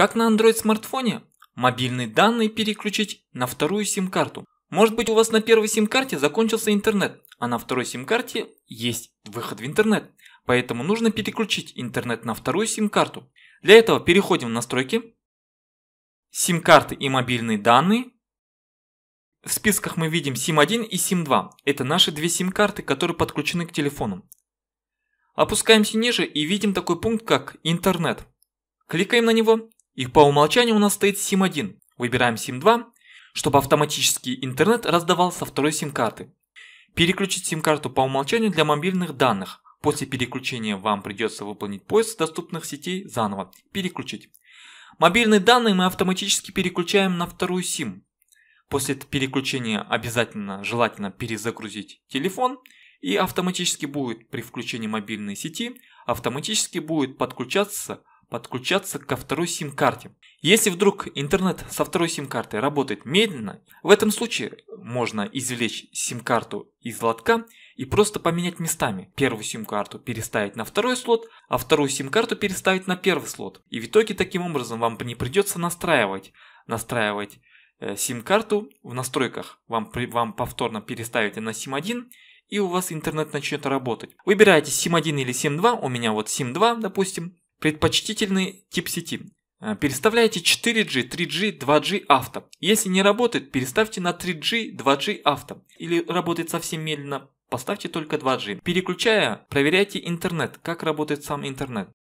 Как на Android-смартфоне, мобильные данные переключить на вторую сим-карту. Может быть у вас на первой сим-карте закончился интернет, а на второй сим-карте есть выход в интернет. Поэтому нужно переключить интернет на вторую сим-карту. Для этого переходим в настройки, сим-карты и мобильные данные. В списках мы видим SIM1 и SIM2. Это наши две сим-карты, которые подключены к телефону. Опускаемся ниже и видим такой пункт, как интернет. Кликаем на него и по умолчанию у нас стоит SIM-1. Выбираем SIM-2, чтобы автоматически интернет раздавал со второй SIM-карты. Переключить SIM-карту по умолчанию для мобильных данных. После переключения вам придется выполнить поиск доступных сетей заново. Переключить. Мобильные данные мы автоматически переключаем на вторую SIM. После переключения обязательно желательно перезагрузить телефон и автоматически будет при включении мобильной сети автоматически будет подключаться подключаться ко второй сим-карте. Если вдруг интернет со второй сим-карты работает медленно, в этом случае можно извлечь сим-карту из лотка и просто поменять местами. Первую сим-карту переставить на второй слот, а вторую сим-карту переставить на первый слот. И в итоге таким образом вам не придется настраивать, настраивать э, сим-карту в настройках. Вам, вам повторно переставите на сим-1 и у вас интернет начнет работать. Выбираете сим 1 или сим 2 у меня вот сим 2 допустим, Предпочтительный тип сети. А, переставляйте 4G, 3G, 2G авто. Если не работает, переставьте на 3G, 2G авто. Или работает совсем медленно, поставьте только 2G. Переключая, проверяйте интернет, как работает сам интернет.